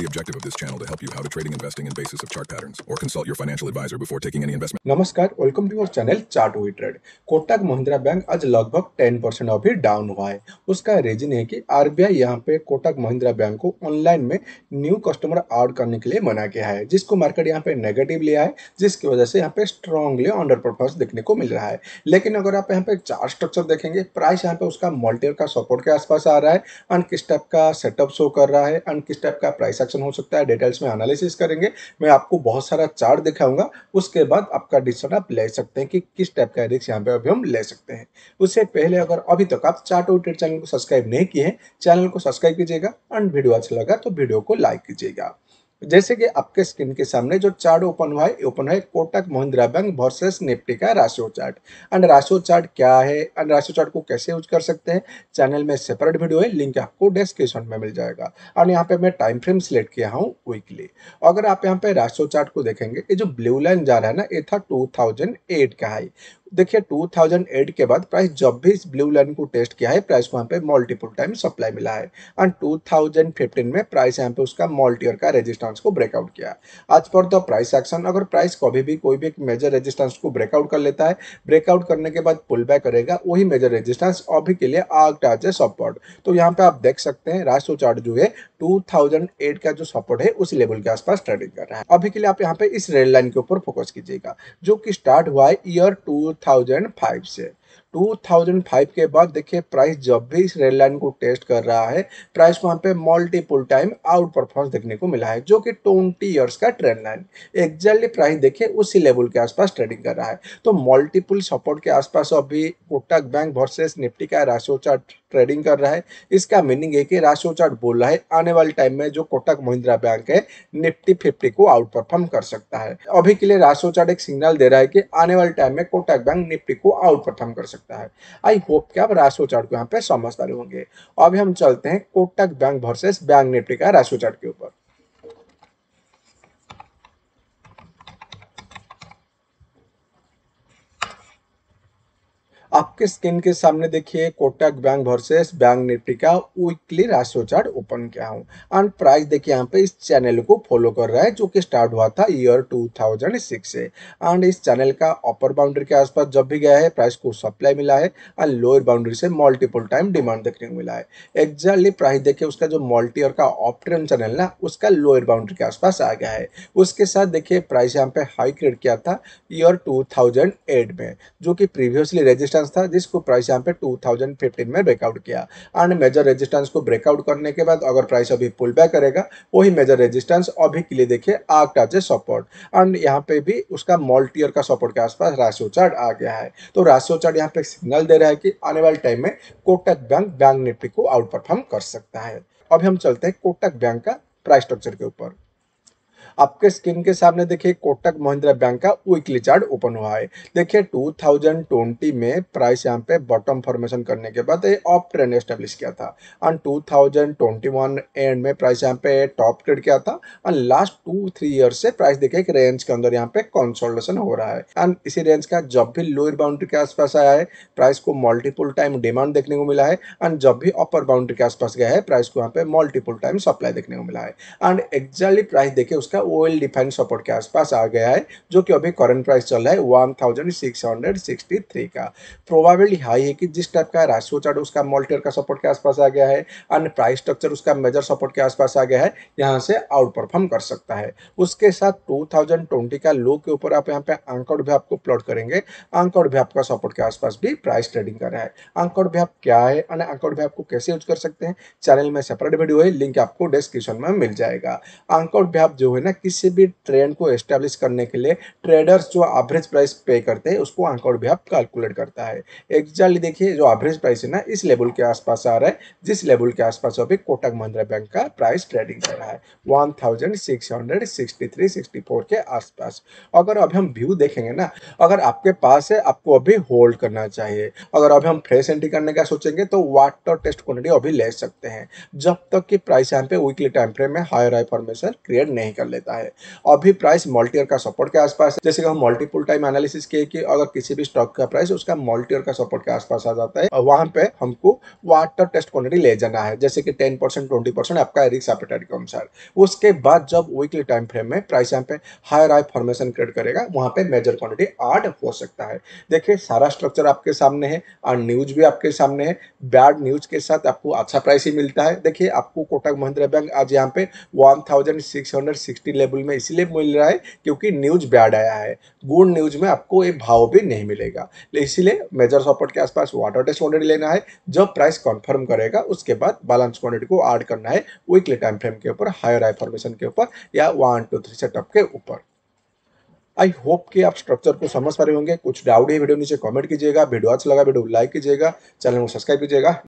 The objective of this channel to help you how to trading, investing, in basis of chart patterns, or consult your financial advisor before taking any investment. नमस्कार, welcome to our channel chart we trade. Kotak Mahindra bank आज लगभग 10 percent अभी down हुआ है उसका reason है कि RBI यहाँ पे कोटक महिंद्रा बैंक को ऑनलाइन में न्यू कस्टमर आउट करने के लिए मना किया है जिसको मार्केट यहाँ पे नेगेटिव लिया है जिसकी वजह से यहाँ पे स्ट्रॉन्गली अंडर परफॉर्मेंस देखने को मिल रहा है लेकिन अगर आप यहाँ पे चार्ट स्ट्रक्चर देखेंगे प्राइस यहाँ पे उसका मल्टीयर का सपोर्ट के आसपास आ रहा है एंड किस टाइप का सेटअप शो कर रहा है एंड किस टाइप का प्राइस ट्रांजेक्शन हो सकता है डिटेल्स में एनालिसिस करेंगे मैं आपको बहुत सारा चार्ट दिखाऊंगा उसके बाद आपका डिसीजन आप ले सकते हैं कि किस टाइप का रिस्क यहाँ पे अभी हम ले सकते हैं उससे पहले अगर अभी तक आप चार्ट और ट्रेड चैनल को सब्सक्राइब नहीं किए हैं चैनल को सब्सक्राइब कीजिएगा एंड वीडियो अच्छा लगा तो वीडियो को लाइक कीजिएगा जैसे कि आपके स्क्रीन के सामने जो चार्ट ओपन हुआ है ओपन है कोटक महिंद्रा बैंक वर्सेस निफ्टी का ratio chart and ratio chart क्या है एंड राशियो चार्ट को कैसे यूज कर सकते हैं चैनल में सेपरेट वीडियो है लिंक आपको डिस्क्रिप्शन में मिल जाएगा एंड यहाँ पे मैं टाइम फ्रेम सिलेक्ट किया हूँ वीकली अगर आप यहाँ पे राशियो चार्ट को देखेंगे ये जो ब्लू लाइन जा रहा है ना ये था टू का हाई देखिए 2008 के बाद प्राइस जब भी इस ब्लू लाइन को टेस्ट किया है प्राइस को यहाँ पे मल्टीपल टाइम सप्लाई मिला है एंड 2015 में प्राइस यहाँ पे उसका मल्टीयर का रेजिस्टेंस को ब्रेकआउट किया आज पर द प्राइस एक्शन अगर प्राइस कभी भी कोई भी एक मेजर रेजिस्टेंस को ब्रेकआउट कर लेता है ब्रेकआउट करने के बाद पुल बैक करेगा वही मेजर रेजिस्टेंस अभी के लिए आग टाच है सपोर्ट तो यहाँ पे आप देख सकते हैं राशो चार्ट जो है टू का जो सपोर्ट है उस लेवल के आसपास ट्रेडिंग कर रहा है अभी के लिए आप यहाँ पे इस रेल लाइन के ऊपर फोकस कीजिएगा जो कि स्टार्ट हुआ है ईयर टू 2005 से 2005 के बाद देखिए प्राइस जब भी इस रेल लाइन को टेस्ट कर रहा है प्राइस वहां पे मल्टीपल टाइम आउट परफॉर्मेंस देखने को मिला है जो कि 20 इयर्स का ट्रेंड लाइन एक्जैक्टली प्राइस देखिए उसी लेवल के आसपास ट्रेडिंग कर रहा है तो मल्टीपल सपोर्ट के आसपास अभी कोटक बैंक वर्सेस निफ्टी का राशो चार्ट ट्रेडिंग कर रहा है इसका मीनिंग है कि राशियों चार्ट बोल रहा है आने वाले टाइम में जो कोटक महिंद्रा बैंक है निफ्टी फिफ्टी को आउट परफॉर्म कर सकता है अभी के लिए राशो चार्ट एक सिग्नल दे रहा है कि आने वाले टाइम में कोटक बैंक निफ्टी को आउट परफॉर्म कर सकता है आई होप कि आप राशियों चार्ट को यहाँ पे समझ रहे होंगे अभी हम चलते हैं Kotak bank versus bank Nifty का राशियों चार्ट के ऊपर आपके स्क्रीन के सामने देखिए Kotak bank versus bank Nifty का वीकली राशो चार्ट ओपन किया हूँ एंड प्राइस देखिए यहाँ पे इस चैनल को फॉलो कर रहा है जो कि स्टार्ट हुआ था ईयर 2006 से एंड इस चैनल का अपर बाउंड्री के आसपास जब भी गया है प्राइस को सप्लाई मिला है एंड लोअर बाउंड्री से मल्टीपल टाइम डिमांड देखने को मिला है एग्जैक्टली प्राइस देखिए उसका जो मल्टी और का ऑप्टन चैनल ना उसका लोअर बाउंड्री के आसपास आ गया है उसके साथ देखिए प्राइस यहाँ पे हाई क्रिएट किया था ईयर टू में जो कि प्रीवियसली रजिस्टर रेजिस्टेंस था जिसको प्राइस यहाँ पे 2015 में ब्रेकआउट किया एंड मेजर रेजिस्टेंस को ब्रेकआउट करने के बाद अगर प्राइस अभी पुल बैक करेगा वही मेजर रेजिस्टेंस अभी के लिए देखिए आग ए सपोर्ट एंड यहाँ पे भी उसका मॉल्टियर का सपोर्ट के आसपास राशियो चार्ट आ गया है तो राशियो चार्ट यहाँ पे सिग्नल दे रहा है कि आने वाले टाइम में कोटक बैंक बैंक निफ्टी को आउट परफॉर्म कर सकता है अभी हम चलते हैं कोटक बैंक का प्राइस स्ट्रक्चर के ऊपर आपके स्क्रीन के सामने देखिए कोटक महिंद्रा बैंक का वीकली चार्ट ओपन हुआ है देखिए 2020 में प्राइस यहाँ पे बॉटम फॉर्मेशन करने के बाद ऑफ ट्रेंड एस्टेब्लिश किया था एंड 2021 एंड में प्राइस यहाँ पे टॉप ट्रेड किया था and last two three year से प्राइस देखिए एक रेंज के अंदर यहाँ पे कंसोल्टेशन हो रहा है एंड इसी रेंज का जब भी लोअर बाउंड्री के आसपास आया है प्राइस को मल्टीपल टाइम डिमांड देखने को मिला है एंड जब भी अपर बाउंड्री के आसपास गया है प्राइस को यहाँ पे मल्टीपल टाइम सप्लाई देखने को मिला है एंड एक्जैक्टली प्राइस देखिए उसका ऑयल डिफेंस सपोर्ट के आसपास आ गया है जो कि अभी करंट प्राइस चल रहा है one thousand six hundred sixty three का प्रोबेबली हाई है कि जिस टाइप का राशियो चार्ट उसका मॉल्टेयर का सपोर्ट के आसपास आ गया है एंड प्राइस स्ट्रक्चर उसका मेजर सपोर्ट के आसपास आ गया है यहाँ से आउट परफॉर्म कर सकता है उसके साथ टू का लो के ऊपर आप यहाँ पे आंकड़ भी आपको प्लॉट करेंगे आंकड़ भी आपका सपोर्ट के आसपास भी प्राइस ट्रेडिंग कर रहा है आंकड़ भी आप क्या है और आंकड़ भी आपको कैसे यूज कर सकते हैं चैनल में सेपरेट वीडियो है लिंक आपको डिस्क्रिप्शन में मिल जाएगा आंकड़ भी आप जो है ना किसी भी ट्रेंड को एस्टेब्लिश करने के लिए ट्रेडर्स जो एवरेज प्राइस पे करते हैं उसको आंकड़ भी आप कैलकुलेट करता है एग्जैक्टली देखिए जो एवरेज प्राइस है ना इस लेवल के आसपास आ रहा है जिस लेवल के आसपास अभी कोटक महिंद्रा बैंक का प्राइस ट्रेडिंग कर रहा है one thousand six hundred sixty three sixty four के आसपास अगर अभी हम व्यू देखेंगे ना अगर आपके पास है आपको अभी होल्ड करना चाहिए अगर अभी हम फ्रेश एंट्री करने का सोचेंगे तो वाटर टेस्ट क्वानिटी अभी ले सकते हैं जब तक कि प्राइस यहाँ पे वीकली टाइम फ्रेम में हायर हाई फॉर्मेशन क्रिएट नहीं कर लेता रहता है और भी प्राइस मल्टीयर का सपोर्ट के आसपास है जैसे कि हम मल्टीपुल टाइम एनालिसिस किए कि अगर किसी भी स्टॉक का प्राइस उसका मल्टीयर का सपोर्ट के आसपास आ जाता है और वहाँ पे हमको वाटर टेस्ट क्वानिटी ले जाना है जैसे कि टेन परसेंट ट्वेंटी परसेंट आपका रिक्स एपेटाइट के अनुसार उसके बाद जब वीकली टाइम फ्रेम में प्राइस यहाँ पे हायर हाई फॉर्मेशन क्रिएट करेगा वहां पे मेजर क्वान्टिटी आर्ड हो सकता है देखिए सारा स्ट्रक्चर आपके सामने है और न्यूज भी आपके सामने है बैड न्यूज के साथ आपको अच्छा प्राइस ही मिलता है देखिए आपको कोटक महिंद्रा बैंक आज यहाँ पे one thousand six hundred sixty safety level में इसीलिए मिल रहा है क्योंकि न्यूज बैड आया है गुड न्यूज में आपको ये भाव भी नहीं मिलेगा इसीलिए मेजर सॉपर्ट के आसपास वाटर टेस्ट क्वान्टिटी लेना है जब प्राइस कन्फर्म करेगा उसके बाद बैलेंस क्वान्टिटी को ऐड करना है वीकली टाइम फ्रेम के ऊपर हायर आई फॉर्मेशन के ऊपर या वन टू थ्री सेटअप के ऊपर आई होप कि आप स्ट्रक्चर को समझ पा रहे होंगे कुछ डाउट है वीडियो नीचे कमेंट कीजिएगा वीडियो अच्छा लगा वीडियो लाइक कीजिएगा चैनल को सब्सक्राइब कीजिएगा